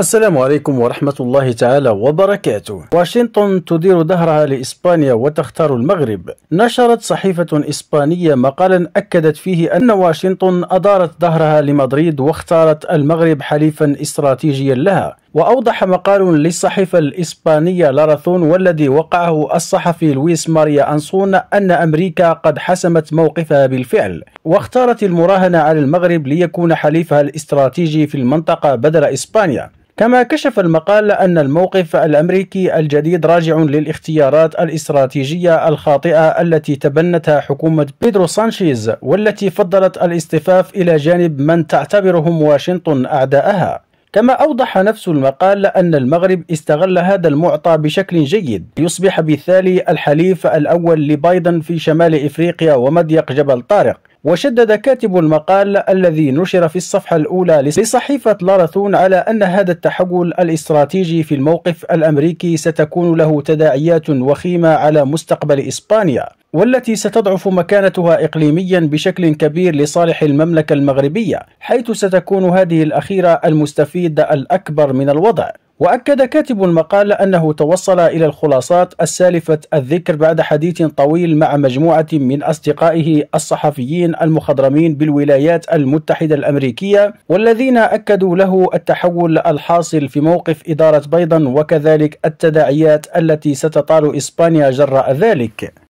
السلام عليكم ورحمة الله تعالى وبركاته واشنطن تدير دهرها لإسبانيا وتختار المغرب نشرت صحيفة إسبانية مقالا أكدت فيه أن واشنطن أدارت دهرها لمدريد واختارت المغرب حليفا استراتيجيا لها وأوضح مقال للصحيفة الإسبانية لاراثون والذي وقعه الصحفي لويس ماريا أنسون أن أمريكا قد حسمت موقفها بالفعل واختارت المراهنة على المغرب ليكون حليفها الاستراتيجي في المنطقة بدل إسبانيا كما كشف المقال أن الموقف الأمريكي الجديد راجع للاختيارات الاستراتيجية الخاطئة التي تبنتها حكومة بيدرو سانشيز والتي فضلت الاصطفاف إلى جانب من تعتبرهم واشنطن أعداءها كما أوضح نفس المقال أن المغرب استغل هذا المعطى بشكل جيد ليصبح بالتالي الحليف الأول لبايدن في شمال إفريقيا ومضيق جبل طارق وشدد كاتب المقال الذي نشر في الصفحة الأولى لصحيفة لاراثون على أن هذا التحول الاستراتيجي في الموقف الأمريكي ستكون له تداعيات وخيمة على مستقبل إسبانيا والتي ستضعف مكانتها إقليميا بشكل كبير لصالح المملكة المغربية حيث ستكون هذه الأخيرة المستفيد الأكبر من الوضع وأكد كاتب المقال أنه توصل إلى الخلاصات السالفة الذكر بعد حديث طويل مع مجموعة من أصدقائه الصحفيين المخضرمين بالولايات المتحدة الأمريكية والذين أكدوا له التحول الحاصل في موقف إدارة بايدن وكذلك التداعيات التي ستطال إسبانيا جراء ذلك